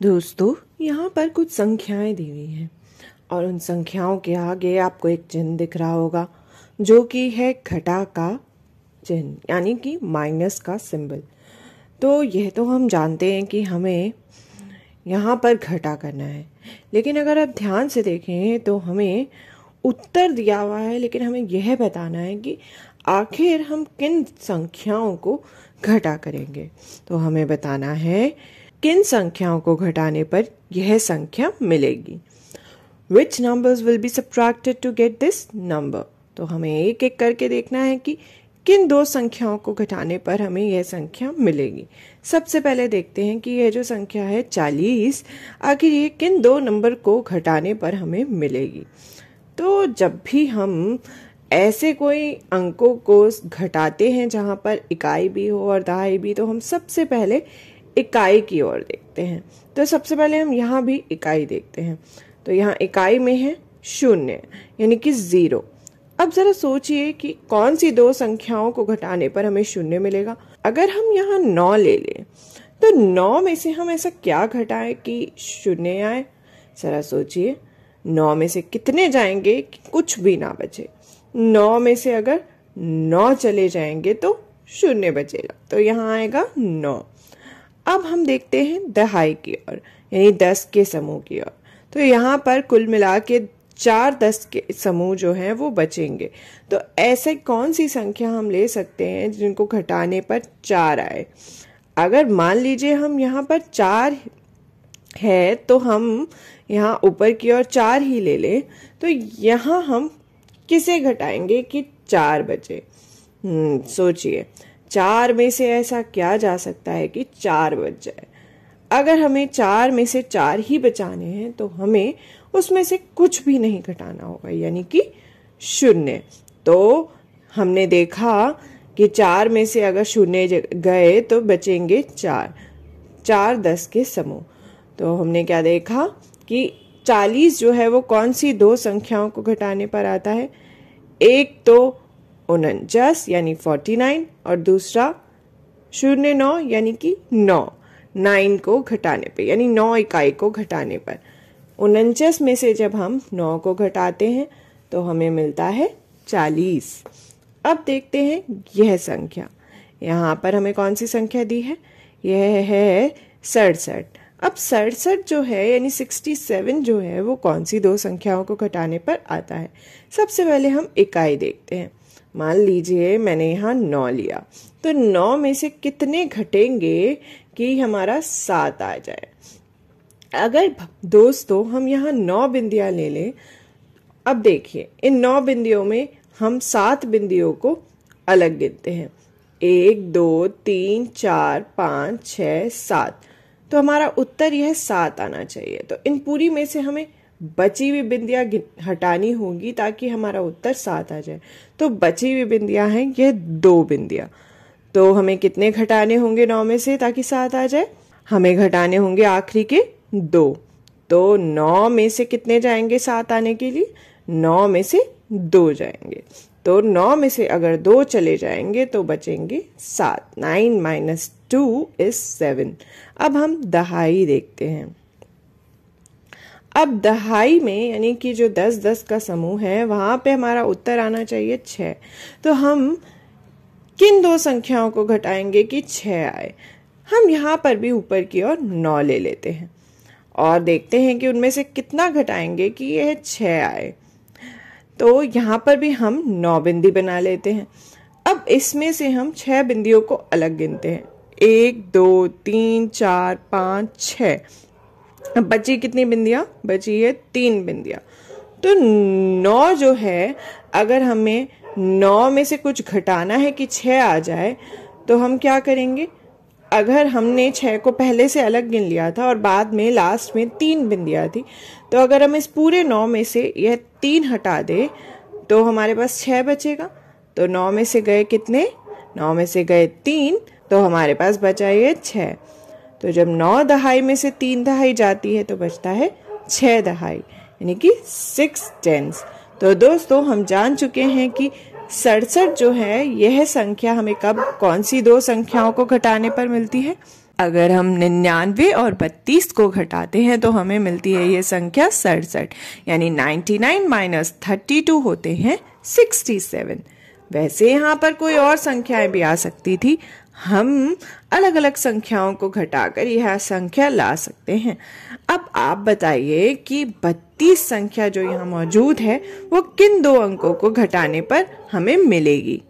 दोस्तों यहाँ पर कुछ संख्याएं दी हुई हैं और उन संख्याओं के आगे आपको एक चिन्ह दिख रहा होगा जो कि है घटा का चिन्ह यानी कि माइनस का सिंबल तो यह तो हम जानते हैं कि हमें यहाँ पर घटा करना है लेकिन अगर आप ध्यान से देखें तो हमें उत्तर दिया हुआ है लेकिन हमें यह बताना है कि आखिर हम किन संख्याओं को घटा करेंगे तो हमें बताना है किन संख्याओं को घटाने पर यह संख्या मिलेगी which numbers will be subtracted to get this number तो हमें एक एक करके देखना है कि किन दो संख्याओं को घटाने पर हमें यह संख्या मिलेगी सबसे पहले देखते हैं कि यह जो संख्या है चालीस आखिर ये किन दो नंबर को घटाने पर हमें मिलेगी तो जब भी हम ऐसे कोई अंकों को घटाते हैं जहाँ पर इकाई भी हो और दहाई भी तो हम सबसे पहले इकाई की ओर देखते हैं तो सबसे पहले हम यहाँ भी इकाई देखते हैं तो यहाँ इकाई में है शून्य यानी कि ज़ीरो अब ज़रा सोचिए कि कौन सी दो संख्याओं को घटाने पर हमें शून्य मिलेगा अगर हम यहाँ नौ ले लें तो नौ में से हम ऐसा क्या घटाएं कि शून्य आए ज़रा सोचिए नौ में से कितने जाएंगे कि कुछ भी ना बचे नौ में से अगर नौ चले जाएंगे तो शून्य बचेगा तो यहाँ आएगा नौ अब हम देखते हैं दहाई की ओर यानी दस के समूह की ओर तो यहाँ पर कुल मिला के चार दस के समूह जो हैं वो बचेंगे तो ऐसे कौन सी संख्या हम ले सकते हैं जिनको घटाने पर चार आए अगर मान लीजिए हम यहाँ पर चार है तो हम यहाँ ऊपर की ओर चार ही ले लें तो यहाँ हम किसे घटाएंगे कि चार बचे हम्म, सोचिए चार में से ऐसा क्या जा सकता है कि चार बच जाए अगर हमें चार में से चार ही बचाने हैं तो हमें उसमें से कुछ भी नहीं घटाना होगा यानी कि शून्य तो हमने देखा कि चार में से अगर शून्य गए तो बचेंगे चार चार दस के समूह तो हमने क्या देखा कि 40 जो है वो कौन सी दो संख्याओं को घटाने पर आता है एक तो उनचास यानी 49 और दूसरा शून्य नौ यानी कि नौ नाइन को घटाने पर यानी नौ इकाई को घटाने पर उनचास में से जब हम नौ को घटाते हैं तो हमें मिलता है चालीस अब देखते हैं यह संख्या यहाँ पर हमें कौन सी संख्या दी है यह है सड़सठ अब सड़सठ जो है यानी सिक्सटी सेवन जो है वो कौन सी दो संख्याओं को घटाने पर आता है सबसे पहले हम इकाई देखते हैं मान लीजिए मैंने यहाँ नौ लिया तो नौ में से कितने घटेंगे कि हमारा सात आ जाए अगर दोस्तों हम यहाँ नौ बिंदियाँ ले लें अब देखिए इन नौ बिंदियों में हम सात बिंदियों को अलग गिनते हैं एक दो तीन चार पाँच छ सात तो हमारा उत्तर यह सात आना चाहिए तो इन पूरी में से हमें बची हुई बिंदिया हटानी होंगी ताकि हमारा उत्तर सात आ जाए तो बची हुई बिंदियां हैं यह दो बिंदिया तो हमें कितने घटाने होंगे नौ में से ताकि सात आ जाए हमें घटाने होंगे आखिरी के दो तो नौ में से कितने जाएंगे सात आने के लिए नौ में से दो जाएंगे तो नौ में से अगर दो चले जाएंगे तो बचेंगे सात nine minus two is seven अब हम दहाई देखते हैं अब दहाई में यानी कि जो दस दस का समूह है वहां पे हमारा उत्तर आना चाहिए छ तो हम किन दो संख्याओं को घटाएंगे कि छ आए हम यहाँ पर भी ऊपर की ओर नौ ले लेते हैं और देखते हैं कि उनमें से कितना घटाएंगे कि यह छ आए तो यहाँ पर भी हम नौ बिंदी बना लेते हैं अब इसमें से हम छः बिंदियों को अलग गिनते हैं एक दो तीन चार पाँच छ अब बची कितनी बिंदियाँ बची है तीन बिंदियाँ तो नौ जो है अगर हमें नौ में से कुछ घटाना है कि छः आ जाए तो हम क्या करेंगे अगर हमने छः को पहले से अलग गिन लिया था और बाद में लास्ट में तीन दिया थी तो अगर हम इस पूरे नौ में से यह तीन हटा दें तो हमारे पास छः बचेगा तो नौ में से गए कितने नौ में से गए तीन तो हमारे पास बचा ये छः तो जब नौ दहाई में से तीन दहाई जाती है तो बचता है छः दहाई यानी कि सिक्स टेंस तो दोस्तों हम जान चुके हैं कि सड़सठ जो है यह संख्या हमें कब कौन सी दो संख्याओं को घटाने पर मिलती है अगर हम निन्यानवे और बत्तीस को घटाते हैं तो हमें मिलती है ये संख्या सड़सठ यानी ninety nine minus thirty two होते हैं सिक्सटी सेवन वैसे यहाँ पर कोई और संख्याएं भी आ सकती थी हम अलग अलग संख्याओं को घटाकर यह संख्या ला सकते हैं अब आप बताइए कि बत्तीस संख्या जो यहाँ मौजूद है वो किन दो अंकों को घटाने पर हमें मिलेगी